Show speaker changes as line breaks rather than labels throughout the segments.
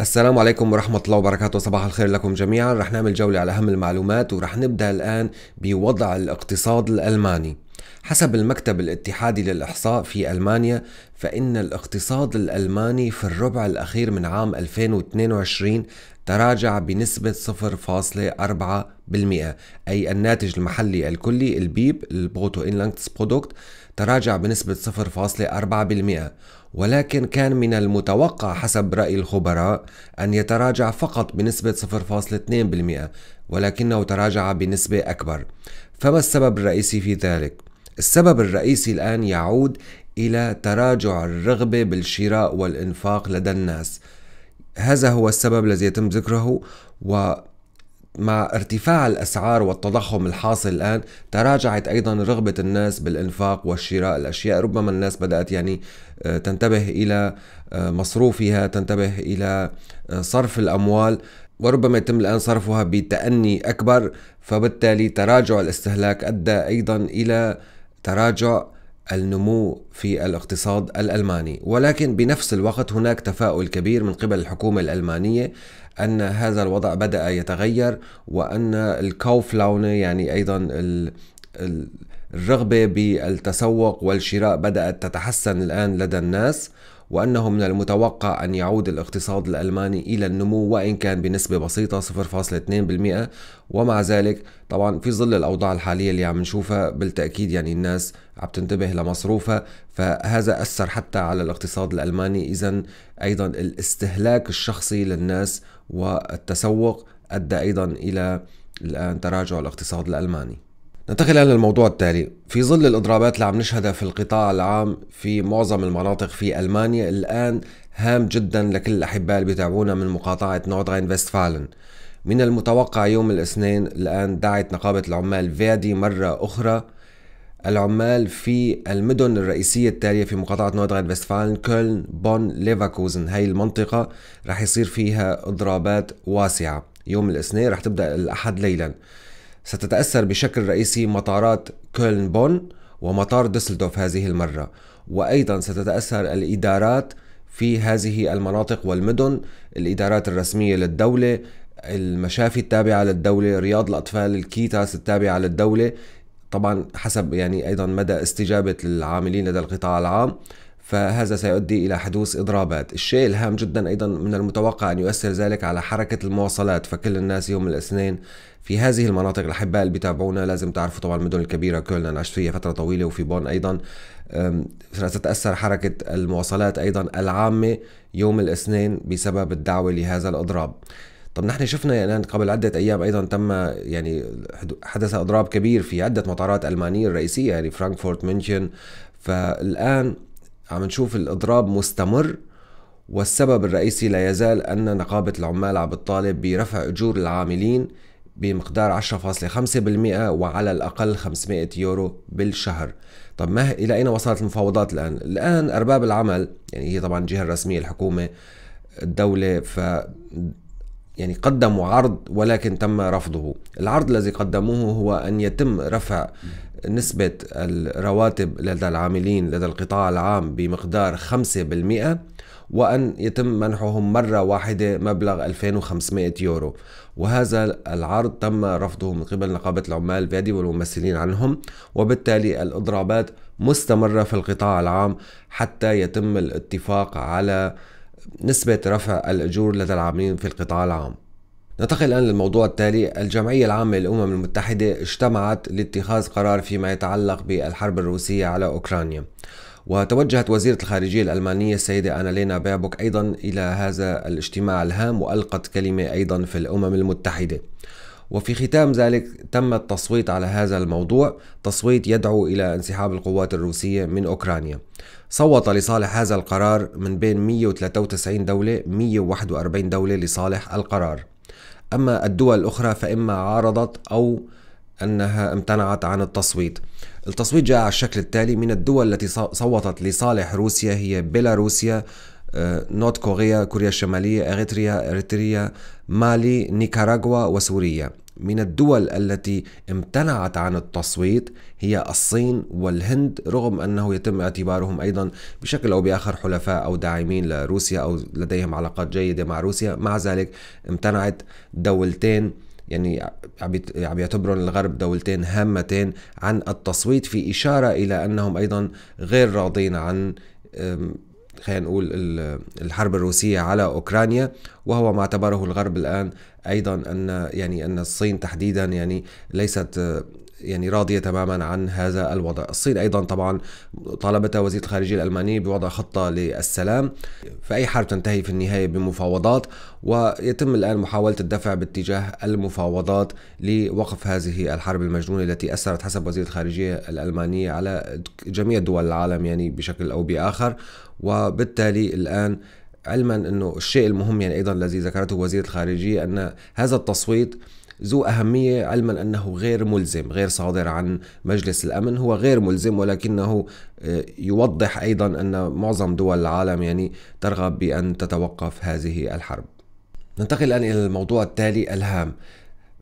السلام عليكم ورحمة الله وبركاته صباح الخير لكم جميعا رح نعمل جولة على أهم المعلومات ورح نبدأ الآن بوضع الاقتصاد الألماني حسب المكتب الاتحادي للإحصاء في ألمانيا فإن الاقتصاد الألماني في الربع الأخير من عام 2022 تراجع بنسبة 0.4% أي الناتج المحلي الكلي البيب البروتو إنلانكس برودكت تراجع بنسبة 0.4% ولكن كان من المتوقع حسب رأي الخبراء أن يتراجع فقط بنسبة 0.2% ولكنه تراجع بنسبة أكبر فما السبب الرئيسي في ذلك؟ السبب الرئيسي الآن يعود إلى تراجع الرغبة بالشراء والإنفاق لدى الناس هذا هو السبب الذي يتم ذكره و مع ارتفاع الاسعار والتضخم الحاصل الان تراجعت ايضا رغبه الناس بالانفاق وشراء الاشياء ربما الناس بدات يعني آه، تنتبه الى آه، مصروفها تنتبه الى آه، صرف الاموال وربما يتم الان صرفها بتاني اكبر فبالتالي تراجع الاستهلاك ادى ايضا الى تراجع النمو في الاقتصاد الالماني، ولكن بنفس الوقت هناك تفاؤل كبير من قبل الحكومه الالمانيه ان هذا الوضع بدا يتغير وان الكاوفلاونه يعني ايضا الرغبه بالتسوق والشراء بدات تتحسن الان لدى الناس وأنه من المتوقع أن يعود الاقتصاد الألماني إلى النمو وإن كان بنسبة بسيطة 0.2% ومع ذلك طبعا في ظل الأوضاع الحالية اللي عم نشوفها بالتأكيد يعني الناس عم تنتبه لمصروفها فهذا أثر حتى على الاقتصاد الألماني إذا أيضا الاستهلاك الشخصي للناس والتسوق أدى أيضا إلى الآن تراجع الاقتصاد الألماني ننتقل الى للموضوع التالي، في ظل الاضرابات اللي عم نشهدها في القطاع العام في معظم المناطق في المانيا الان هام جدا لكل الاحباء اللي بيتابعونا من مقاطعه نوردراين فيستفالن. من المتوقع يوم الاثنين الان دعت نقابه العمال فيادي مره اخرى العمال في المدن الرئيسية التالية في مقاطعة نوردراين فيستفالن كولن بون ليفاكوزن هاي المنطقة رح يصير فيها اضرابات واسعة يوم الاثنين رح تبدأ الأحد ليلاً ستتأثر بشكل رئيسي مطارات كولن بون ومطار ديسلدورف هذه المرة وأيضا ستتأثر الإدارات في هذه المناطق والمدن الإدارات الرسمية للدولة المشافي التابعة للدولة رياض الأطفال الكيتاس التابعة للدولة طبعا حسب يعني أيضا مدى استجابة العاملين لدى القطاع العام فهذا سيؤدي إلى حدوث إضرابات الشيء الهام جدا أيضا من المتوقع أن يؤثر ذلك على حركة المواصلات فكل الناس يوم الاثنين في هذه المناطق الأحباء اللي بيتابعونا لازم تعرفوا طبعا المدن الكبيرة كولن عشت فيها فترة طويلة وفي بون أيضا ستتأثر حركة المواصلات أيضا العامة يوم الاثنين بسبب الدعوة لهذا الإضراب طب نحن شفنا يعني قبل عدة أيام أيضا تم يعني حدث إضراب كبير في عدة مطارات ألمانية الرئيسية يعني فرانكفورت منشن فالآن عم نشوف الاضراب مستمر والسبب الرئيسي لا يزال أن نقابة العمال عم تطالب برفع أجور العاملين بمقدار 10.5% وعلى الأقل 500 يورو بالشهر طب ما إلى أين وصلت المفاوضات الآن؟ الآن أرباب العمل يعني هي طبعا الجهة الرسمية الحكومة الدولة ف يعني قدموا عرض ولكن تم رفضه العرض الذي قدموه هو أن يتم رفع نسبة الرواتب لدى العاملين لدى القطاع العام بمقدار 5% وأن يتم منحهم مرة واحدة مبلغ 2500 يورو وهذا العرض تم رفضه من قبل نقابة العمال فادي والممثلين عنهم وبالتالي الإضرابات مستمرة في القطاع العام حتى يتم الاتفاق على نسبة رفع الأجور لدى العاملين في القطاع العام ننتقل الآن للموضوع التالي الجمعية العامة للأمم المتحدة اجتمعت لاتخاذ قرار فيما يتعلق بالحرب الروسية على أوكرانيا وتوجهت وزيرة الخارجية الألمانية السيدة أنالينا بابوك أيضا إلى هذا الاجتماع الهام وألقت كلمة أيضا في الأمم المتحدة وفي ختام ذلك تم التصويت على هذا الموضوع تصويت يدعو إلى انسحاب القوات الروسية من أوكرانيا صوت لصالح هذا القرار من بين 193 دولة 141 دولة لصالح القرار أما الدول الأخرى فإما عارضت أو أنها امتنعت عن التصويت التصويت جاء على الشكل التالي من الدول التي صوتت لصالح روسيا هي بيلاروسيا نورد كوريا كوريا الشمالية إريتريا إريتريا مالي نيكاراغوا وسوريا من الدول التي امتنعت عن التصويت هي الصين والهند رغم انه يتم اعتبارهم ايضا بشكل او باخر حلفاء او داعمين لروسيا او لديهم علاقات جيده مع روسيا مع ذلك امتنعت دولتين يعني عم يعتبرون الغرب دولتين هامتين عن التصويت في اشاره الى انهم ايضا غير راضين عن خلينا نقول الحرب الروسية على أوكرانيا وهو ما اعتبره الغرب الآن ايضا ان يعني ان الصين تحديدا يعني ليست يعني راضية تماما عن هذا الوضع الصين أيضا طبعا طالبتها وزير الخارجية الألماني بوضع خطة للسلام فأي حرب تنتهي في النهاية بمفاوضات ويتم الآن محاولة الدفع باتجاه المفاوضات لوقف هذه الحرب المجنونة التي أثرت حسب وزير الخارجية الألمانية على جميع دول العالم يعني بشكل أو بآخر وبالتالي الآن علما انه الشيء المهم يعني ايضا الذي ذكرته وزيره الخارجيه ان هذا التصويت ذو أهمية علما أنه غير ملزم غير صادر عن مجلس الأمن هو غير ملزم ولكنه آه، يوضح أيضا أن معظم دول العالم يعني ترغب بأن تتوقف هذه الحرب ننتقل الآن إلى الموضوع التالي الهام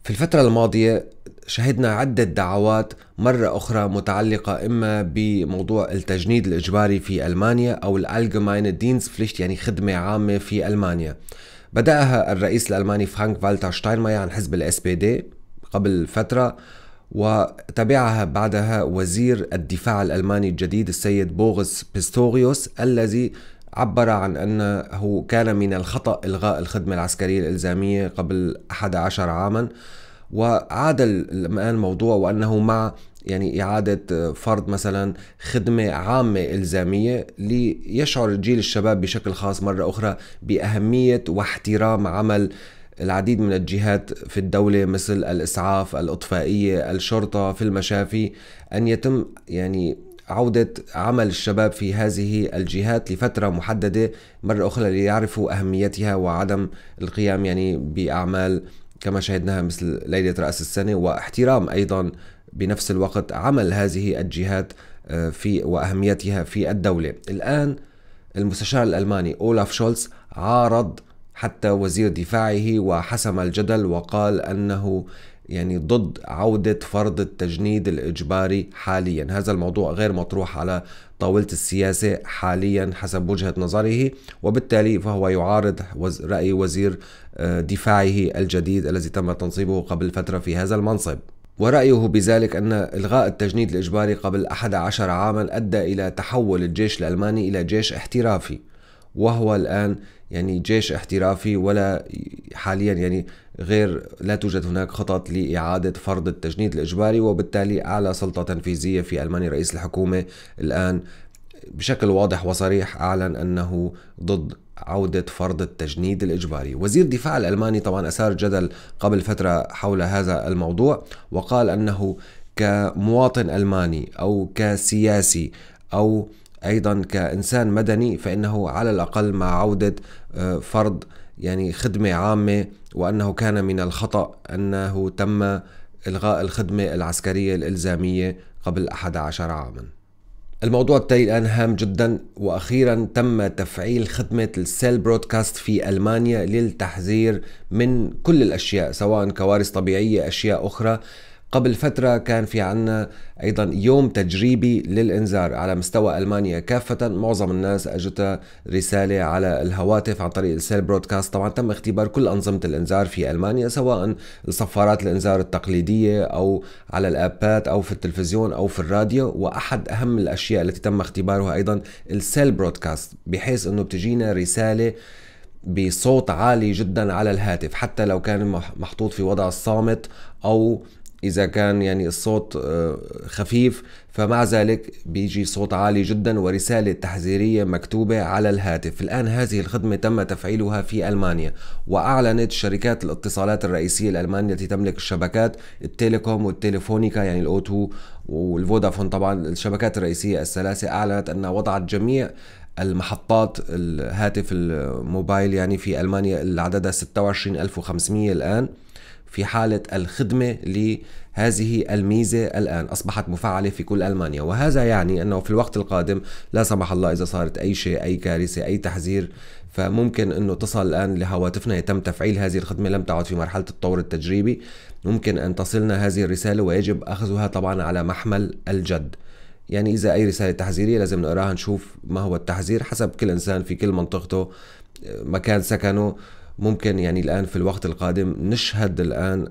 في الفترة الماضية شهدنا عدة دعوات مرة أخرى متعلقة إما بموضوع التجنيد الإجباري في ألمانيا أو دينز فليشت يعني خدمة عامة في ألمانيا بدأها الرئيس الألماني فرانك فالتر شتاينماير عن حزب الاس بي دي قبل فترة وتبعها بعدها وزير الدفاع الألماني الجديد السيد بوغس بيستوريوس الذي عبر عن أنه كان من الخطأ إلغاء الخدمة العسكرية الإلزامية قبل 11 عاماً وعاد الموضوع وانه مع يعني إعادة آه، فرض مثلا خدمة عامة إلزامية ليشعر جيل الشباب بشكل خاص مرة أخرى بأهمية واحترام عمل العديد من الجهات في الدولة مثل الإسعاف، الإطفائية، الشرطة، في المشافي أن يتم يعني عودة عمل الشباب في هذه الجهات لفترة محددة مرة أخرى ليعرفوا أهميتها وعدم القيام يعني بأعمال كما شاهدناها مثل ليلة رأس السنة واحترام أيضا بنفس الوقت عمل هذه الجهات آه، في وأهميتها في الدولة الآن المستشار الألماني أولاف شولز عارض حتى وزير دفاعه وحسم الجدل وقال أنه يعني ضد عودة فرض التجنيد الإجباري حاليا هذا الموضوع غير مطروح على طاولة السياسة حاليا حسب وجهة نظره وبالتالي فهو يعارض رأي وزير آه، دفاعه الجديد الذي تم تنصيبه قبل فترة في هذا المنصب ورأيه بذلك أن إلغاء التجنيد الإجباري قبل 11 عاما أدى إلى تحول الجيش الألماني إلى جيش احترافي وهو الآن يعني جيش احترافي ولا حاليا يعني غير لا توجد هناك خطط لإعادة فرض التجنيد الإجباري وبالتالي أعلى سلطة تنفيذية في ألمانيا رئيس الحكومة الآن بشكل واضح وصريح أعلن أنه ضد عودة فرض التجنيد الإجباري وزير الدفاع الألماني طبعا أثار جدل قبل فترة حول هذا الموضوع وقال أنه كمواطن ألماني أو كسياسي أو أيضا كإنسان مدني فإنه على الأقل مع عودة آه، فرض يعني خدمة عامة وأنه كان من الخطأ أنه تم إلغاء الخدمة العسكرية الإلزامية قبل 11 عاماً الموضوع التالي الآن هام جدا وأخيرا تم تفعيل خدمة السيل برودكاست في ألمانيا للتحذير من كل الأشياء سواء كوارث طبيعية أشياء أخرى قبل فترة كان في عنا أيضا يوم تجريبي للإنذار على مستوى ألمانيا كافة معظم الناس أجتها رسالة على الهواتف عن طريق السيل برودكاست طبعا تم اختبار كل أنظمة الإنذار في ألمانيا سواء صفارات الإنذار التقليدية أو على الآبات أو في التلفزيون أو في الراديو وأحد أهم الأشياء التي تم اختبارها أيضا السيل برودكاست بحيث أنه بتجينا رسالة بصوت عالي جدا على الهاتف حتى لو كان محطوط في وضع الصامت او اذا كان يعني الصوت آه، خفيف فمع ذلك بيجي صوت عالي جدا ورساله تحذيريه مكتوبه على الهاتف الان هذه الخدمه تم تفعيلها في المانيا واعلنت شركات الاتصالات الرئيسيه الالمانيه التي تملك الشبكات التليكوم والتليفونيكا يعني الاوتو والفودافون طبعا الشبكات الرئيسيه الثلاثه اعلنت انها وضعت جميع المحطات الهاتف الموبايل يعني في المانيا اللي عددها 26500 الان في حالة الخدمة لهذه الميزة الآن أصبحت مفعلة في كل ألمانيا وهذا يعني أنه في الوقت القادم لا سمح الله إذا صارت أي شيء أي كارثة أي تحذير فممكن أنه تصل الآن لهواتفنا يتم تفعيل هذه الخدمة لم تعد في مرحلة الطور التجريبي ممكن أن تصلنا هذه الرسالة ويجب أخذها طبعا على محمل الجد يعني إذا أي رسالة تحذيرية لازم نقراها نشوف ما هو التحذير حسب كل إنسان في كل منطقته مكان سكنه ممكن يعني الآن في الوقت القادم نشهد الآن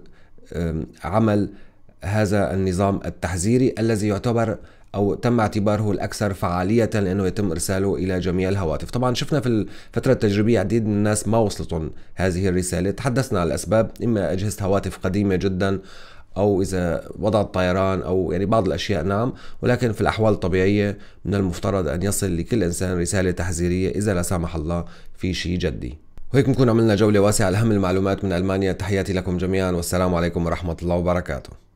عمل هذا النظام التحذيري الذي يعتبر او تم اعتباره الاكثر فعاليه لانه يتم ارساله الى جميع الهواتف طبعا شفنا في الفتره التجريبيه عديد من الناس ما وصلتهم هذه الرساله تحدثنا عن الاسباب اما اجهزه هواتف قديمه جدا او اذا وضع الطيران او يعني بعض الاشياء نعم ولكن في الاحوال الطبيعيه من المفترض ان يصل لكل انسان رساله تحذيريه اذا لا سمح الله في شيء جدي وهيك بنكون عملنا جولة واسعة لأهم المعلومات من ألمانيا تحياتي لكم جميعا والسلام عليكم ورحمة الله وبركاته